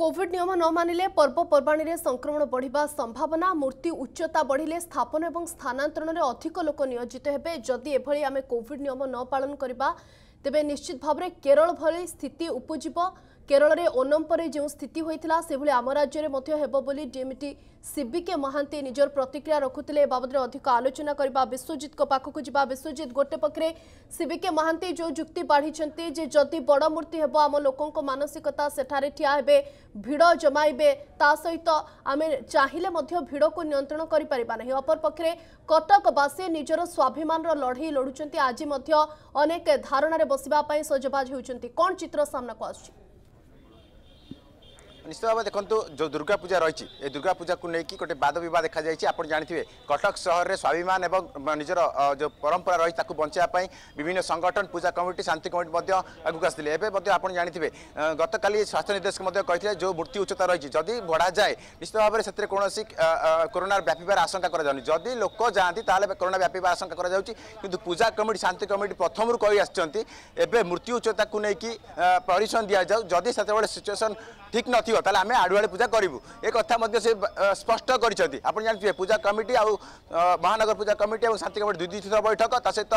Covid নিয়ম ন মানিলে পর্বপর্বাণী সংক্রমণ বড়া সম্ভাবনা মূর্তি উচ্চতা বড়লে স্থাপন এবং স্থানান্তরণে অধিক লোক নিয়োজিত হবে যদি এভাবে আমি কোভিড নিয়ম ন পাাল করা তেবে নিশ্চিত ভাবে কেরল ভি স্থিতি উপজীব କେରଳରେ ଓନମ୍ ପରେ ଯେଉଁ ସ୍ଥିତି ହୋଇଥିଲା ସେଭଳି ଆମ ରାଜ୍ୟରେ ମଧ୍ୟ ହେବ ବୋଲି ଡିଏମ୍ଟି ସିବିକେ ମହାନ୍ତି ନିଜର ପ୍ରତିକ୍ରିୟା ରଖୁଥିଲେ ଏ ବାବଦରେ ଅଧିକ ଆଲୋଚନା କରିବା ବିଶ୍ୱଜିତଙ୍କ ପାଖକୁ ଯିବା ବିଶ୍ୱଜିତ ଗୋଟେ ପକ୍ଷରେ ସିବିକେ ମହାନ୍ତି ଯେଉଁ ଯୁକ୍ତି ବାଢ଼ିଛନ୍ତି ଯେ ଯଦି ବଡ଼ ମୂର୍ତ୍ତି ହେବ ଆମ ଲୋକଙ୍କ ମାନସିକତା ସେଠାରେ ଠିଆ ହେବେ ଭିଡ଼ ଜମାଇବେ ତା ସହିତ ଆମେ ଚାହିଁଲେ ମଧ୍ୟ ଭିଡ଼କୁ ନିୟନ୍ତ୍ରଣ କରିପାରିବା ନାହିଁ ଅପରପକ୍ଷରେ କଟକବାସୀ ନିଜର ସ୍ୱାଭିମାନର ଲଢ଼େଇ ଲଢ଼ୁଛନ୍ତି ଆଜି ମଧ୍ୟ ଅନେକ ଧାରଣାରେ ବସିବା ପାଇଁ ସଜବାଜ ହେଉଛନ୍ତି କ'ଣ ଚିତ୍ର ସାମ୍ନାକୁ ଆସୁଛି নিশ্চিত ভাবে দেখুন যে দুর্গা পূজা রয়েছে এই দুর্গা পূজাকে নিয়ে গোটে বাদ বিবাদ দেখা যাই আপনার জাঁথে কটক সহরের স্বাভিমান এবং নিজের যে পরম্পরা রয়েছে তাকে বঞ্চাইব বিভিন্ন সংগঠন পূজা কমিটি শান্তি কমিটি মধ্য আগুক আসলে এবে মধ্য আপনার জাঁথিবে গতকাল স্বাস্থ্য নির্দেশক যে মূর্তি উচ্চতা রয়েছে যদি বড়া যায় নিশ্চিত ভাবে সেতরে কোণী করোনার ব্যাপার আশঙ্কা করা যাওনি যদি লোক যাতে তাহলে করোনা ব্যাপার আশঙ্কা করা যাচ্ছে কিন্তু পূজা কমিটি শান্তি কমিটি প্রথম কই আসছেন এবে মূর্তি উচ্চতাকে নিয়ে পরিশ্রম দিয়া যাও যদি সেতবে সিচুয়েসন ঠিক নথি ରଖିବ ତାହେଲେ ଆମେ ଆଡ଼ୁଆଳି ପୂଜା କରିବୁ ଏ କଥା ମଧ୍ୟ ସେ ସ୍ପଷ୍ଟ କରିଛନ୍ତି ଆପଣ ଜାଣିଥିବେ ପୂଜା କମିଟି ଆଉ ମହାନଗର ପୂଜା କମିଟି ଏବଂ ଶାନ୍ତି କମିଟି ଦ୍ୱିତୀୟ ବୈଠକ ତା ସହିତ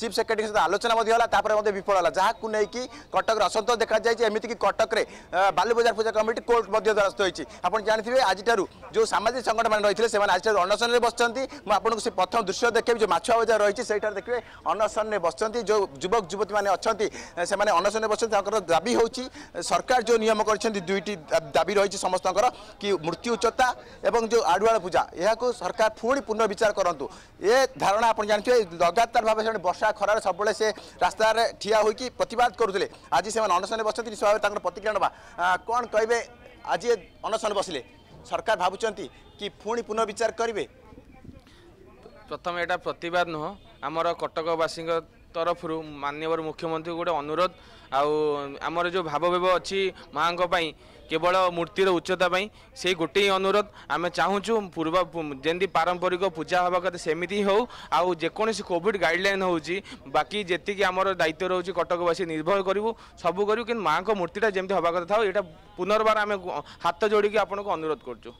ଚିଫ୍ ସେକ୍ରେଟାରୀ ସହିତ ଆଲୋଚନା ମଧ୍ୟ ହେଲା ତାପରେ ମଧ୍ୟ ବିଫଳ ହେଲା ଯାହାକୁ ନେଇକି କଟକରେ ଅସନ୍ତୋଷ ଦେଖାଯାଇଛି ଏମିତିକି କଟକରେ ବାଲିବଜାର ପୂଜା କମିଟି କୋର୍ଟ ମଧ୍ୟ ଦ୍ୱାରସ୍ଥ ହୋଇଛି ଆପଣ ଜାଣିଥିବେ ଆଜିଠାରୁ ଯେଉଁ ସାମାଜିକ ସଂଗଠନମାନେ ରହିଥିଲେ ସେମାନେ ଆଜିଠାରୁ ଅନଶନରେ ବସିଛନ୍ତି ମୁଁ ଆପଣଙ୍କୁ ସେ ପ୍ରଥମ ଦୃଶ୍ୟ ଦେଖିବି ଯେଉଁ ମାଛୁଆ ବଜାର ରହିଛି ସେଇଠାରେ ଦେଖିବେ ଅନଶନରେ ବସିଛନ୍ତି ଯେଉଁ ଯୁବକ ଯୁବତୀମାନେ ଅଛନ୍ତି ସେମାନେ ଅନଶନରେ ବସିଛନ୍ତି ତାଙ୍କର ଦାବି ହେଉଛି ସରକାର ଯେଉଁ ନିୟମ କରିଛନ୍ତି ଦୁଇଟି ଦାବି ରହିଛି ସମସ୍ତଙ୍କର କି ମୃତ୍ୟୁ ଉଚ୍ଚତା ଏବଂ ଯେଉଁ ଆଡ଼ୁଆଳ ପୂଜା ଏହାକୁ ସରକାର ପୁଣି ପୁନର୍ବିଚାର କରନ୍ତୁ ଏ ଧାରଣା ଆପଣ ଜାଣିଥିବେ ଲଗାତାର ଭାବେ ସେମାନେ ବର୍ଷା ଖରାରେ ସବୁବେଳେ ସେ ରାସ୍ତାରେ ଠିଆ ହୋଇକି ପ୍ରତିବାଦ କରୁଥିଲେ ଆଜି ସେମାନେ ଅନଶନରେ ବସିଛନ୍ତି ନିଶ୍ଚିତ ଭାବେ ତାଙ୍କର ପ୍ରତିକ୍ରିୟା ନେବା କ'ଣ କହିବେ ଆଜି ଅନଶନ ବସିଲେ ସରକାର ଭାବୁଛନ୍ତି କି ପୁଣି ପୁନର୍ବିଚାର କରିବେ ପ୍ରଥମେ ଏଇଟା ପ୍ରତିବାଦ ନୁହଁ ଆମର କଟକବାସୀଙ୍କ ତରଫରୁ ମାନ୍ୟବର ମୁଖ୍ୟମନ୍ତ୍ରୀଙ୍କୁ ଗୋଟେ ଅନୁରୋଧ ଆଉ ଆମର ଯେଉଁ ଭାବବେବ ଅଛି ମାଆଙ୍କ ପାଇଁ କେବଳ ମୂର୍ତ୍ତିର ଉଚ୍ଚତା ପାଇଁ ସେଇ ଗୋଟିଏ ହିଁ ଅନୁରୋଧ ଆମେ ଚାହୁଁଛୁ ପୂର୍ବ ଯେମିତି ପାରମ୍ପରିକ ପୂଜା ହେବା କଥା ସେମିତି ହିଁ ହେଉ ଆଉ ଯେକୌଣସି କୋଭିଡ଼ ଗାଇଡ଼ଲାଇନ୍ ହେଉଛି ବାକି ଯେତିକି ଆମର ଦାୟିତ୍ୱ ରହୁଛି କଟକବାସୀ ନିର୍ଭର କରିବୁ ସବୁ କରିବୁ କିନ୍ତୁ ମାଆଙ୍କ ମୂର୍ତ୍ତିଟା ଯେମିତି ହେବା କଥା ଥାଉ ଏଇଟା ପୁନର୍ବାର ଆମେ ହାତ ଯୋଡ଼ିକି ଆପଣଙ୍କୁ ଅନୁରୋଧ କରୁଛୁ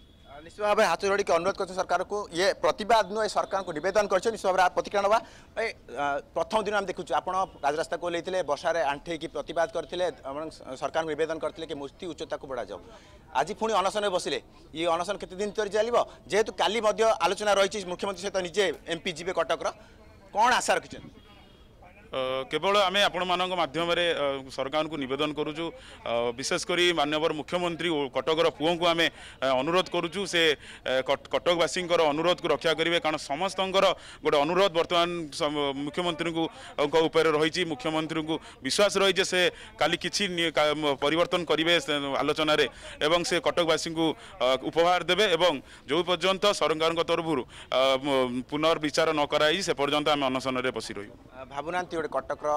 ନିଶ୍ଚିତ ଭାବେ ହାତ ଯୋଡ଼ିକି ଅନୁରୋଧ କରୁଛୁ ସରକାରକୁ ଇଏ ପ୍ରତିବାଦ ନୁହେଁ ଏ ସରକାରଙ୍କୁ ନିବେଦନ କରିଛୁ ନିଶ୍ଚିତ ଭାବରେ ପ୍ରତିକ୍ରିୟା ନେବା ଏ ପ୍ରଥମ ଦିନ ଆମେ ଦେଖୁଛୁ ଆପଣ ରାଜରାସ୍ତାକୁ ଓହ୍ଲେଇଥିଲେ ବର୍ଷାରେ ଆଣ୍ଠେଇକି ପ୍ରତିବାଦ କରିଥିଲେ ଏବଂ ସରକାରଙ୍କୁ ନିବେଦନ କରିଥିଲେ କି ମୂର୍ତ୍ତି ଉଚ୍ଚତାକୁ ବଢ଼ାଯାଉ ଆଜି ପୁଣି ଅନଶନରେ ବସିଲେ ଇଏ ଅନଶନ କେତେ ଦିନ ଧରି ଚାଲିବ ଯେହେତୁ କାଲି ମଧ୍ୟ ଆଲୋଚନା ରହିଛି ମୁଖ୍ୟମନ୍ତ୍ରୀ ସହିତ ନିଜେ ଏମ୍ପି ଯିବେ କଟକର କ'ଣ ଆଶା ରଖିଛନ୍ତି କେବଳ ଆମେ ଆପଣମାନଙ୍କ ମାଧ୍ୟମରେ ସରକାରଙ୍କୁ ନିବେଦନ କରୁଛୁ ବିଶେଷ କରି ମାନ୍ୟବର ମୁଖ୍ୟମନ୍ତ୍ରୀ କଟକର ପୁଅଙ୍କୁ ଆମେ ଅନୁରୋଧ କରୁଛୁ ସେ କଟକବାସୀଙ୍କର ଅନୁରୋଧକୁ ରକ୍ଷା କରିବେ କାରଣ ସମସ୍ତଙ୍କର ଗୋଟେ ଅନୁରୋଧ ବର୍ତ୍ତମାନ ମୁଖ୍ୟମନ୍ତ୍ରୀଙ୍କୁ ଉପରେ ରହିଛି ମୁଖ୍ୟମନ୍ତ୍ରୀଙ୍କୁ ବିଶ୍ୱାସ ରହିଛି ସେ କାଲି କିଛି ପରିବର୍ତ୍ତନ କରିବେ ଆଲୋଚନାରେ ଏବଂ ସେ କଟକବାସୀଙ୍କୁ ଉପହାର ଦେବେ ଏବଂ ଯେଉଁ ପର୍ଯ୍ୟନ୍ତ ସରକାରଙ୍କ ତରଫରୁ ପୁନର୍ବିଚାର ନ କରାଇ ସେ ପର୍ଯ୍ୟନ୍ତ ଆମେ ଅନଶନରେ ବସି ରହିବୁ ଭାବୁନାହାନ୍ତି ଗୋଟେ କଟକର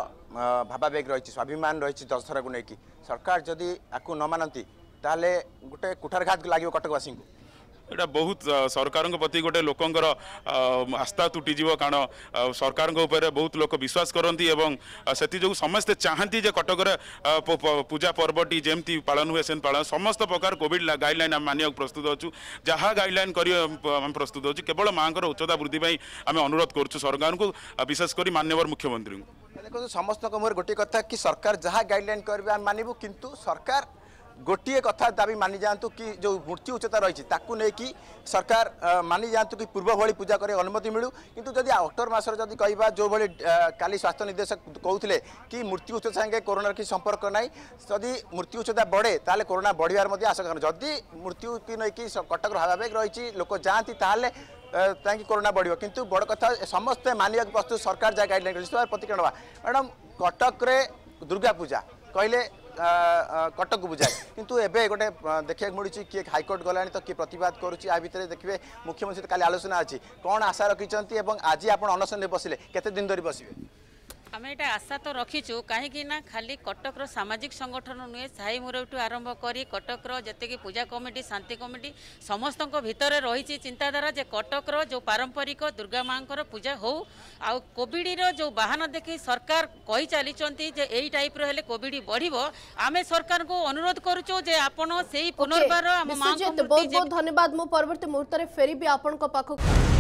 ଭାବାବେଗ ରହିଛି ସ୍ୱାଭିମାନ ରହିଛି ଦଶହରାକୁ ନେଇକି ସରକାର ଯଦି ଆକୁ ନ ମାନନ୍ତି ତାହେଲେ ଗୋଟେ କୁଠାରଘାତ ଲାଗିବ କଟକବାସୀଙ୍କୁ एउटा बहुत सरकारको प्रति गोटे लोकर आस्था तुटिज कारण सरकारको उप बहुत लोक विश्वास गरी जो समस्तै चाहने कटकर पूजा पर्वटी समस्त प्रकार कोभिड गाइडल मा प्रस्तुत अचौँ जहाँ गाइडल प्रस्तुत अचौँ केवल उच्चता वृद्धि माच्चाता बृद्धि अनुरोध गर्छु सरकारको विशेषक मान्वर मुख्यमन्त्री समस्तै गोटे कथा कि सरकार जहाँ गाइडल मान्छु सरकार ଗୋଟିଏ କଥା ଦାବି ମାନି ଯାଆନ୍ତୁ କି ଯେଉଁ ମୂର୍ତ୍ତି ଉଚ୍ଚତା ରହିଛି ତାକୁ ନେଇକି ସରକାର ମାନି ଯାଆନ୍ତୁ କି ପୂର୍ବ ଭଳି ପୂଜା କରିବା ଅନୁମତି ମିଳୁ କିନ୍ତୁ ଯଦି ଅକ୍ଟୋବର ମାସରେ ଯଦି କହିବା ଯେଉଁଭଳି କାଲି ସ୍ୱାସ୍ଥ୍ୟ ନିର୍ଦ୍ଦେଶକ କହୁଥିଲେ କି ମୃତ୍ୟୁ ଉଚ୍ଚତା ସାଙ୍ଗେ କରୋନାର କିଛି ସମ୍ପର୍କ ନାହିଁ ଯଦି ମୃତ୍ୟୁ ଉଚ୍ଚତା ବଢ଼େ ତାହେଲେ କରୋନା ବଢ଼ିବାର ମଧ୍ୟ ଆଶଙ୍କା ଯଦି ମୃତ୍ୟୁକୁ ନେଇକି କଟକର ଭାବାବେଗ ରହିଛି ଲୋକ ଯାଆନ୍ତି ତାହେଲେ ତାକି କରୋନା ବଢ଼ିବ କିନ୍ତୁ ବଡ଼ କଥା ସମସ୍ତେ ମାନିବାକୁ ପ୍ରସ୍ତୁତ ସରକାର ଯାହା ଗାଇଡ଼ଲାଇନ୍ ରଖିଛି ପ୍ରତିକ୍ରିୟା ନେବା ମ୍ୟାଡ଼ାମ୍ କଟକରେ ଦୁର୍ଗାପୂଜା କହିଲେ কটকু বুঝায় কিন্তু এবে গোটে দেখা মিলুছি কি হাইকোর্ট গলা তো কি প্রতবাদ করছে আ ভিতরে দেখবে মুখ্যমন্ত্রী কালি আলোচনা আছে কোণ আশা রাখি এবং আজ আপনার অনশনে বসলে কতদিন ধরে বসবে ଆମେ ଏଇଟା ଆଶା ତ ରଖିଛୁ କାହିଁକି ନା ଖାଲି କଟକର ସାମାଜିକ ସଂଗଠନ ନୁହେଁ ସାହି ମୁରବୀଠୁ ଆରମ୍ଭ କରି କଟକର ଯେତିକି ପୂଜା କମିଟି ଶାନ୍ତି କମିଟି ସମସ୍ତଙ୍କ ଭିତରେ ରହିଛି ଚିନ୍ତାଧାରା ଯେ କଟକର ଯେଉଁ ପାରମ୍ପରିକ ଦୁର୍ଗା ମାଙ୍କର ପୂଜା ହେଉ ଆଉ କୋଭିଡ଼ର ଯେଉଁ ବାହାନା ଦେଖି ସରକାର କହିଚାଲିଛନ୍ତି ଯେ ଏଇ ଟାଇପ୍ର ହେଲେ କୋଭିଡ଼ ବଢ଼ିବ ଆମେ ସରକାରଙ୍କୁ ଅନୁରୋଧ କରୁଛୁ ଯେ ଆପଣ ସେଇ ପୁନର୍ବାର ଆମ ମାଙ୍କୁ ବହୁତ ବହୁତ ଧନ୍ୟବାଦ ମୁଁ ପରବର୍ତ୍ତୀ ମୁହୂର୍ତ୍ତରେ ଫେରିବି ଆପଣଙ୍କ ପାଖକୁ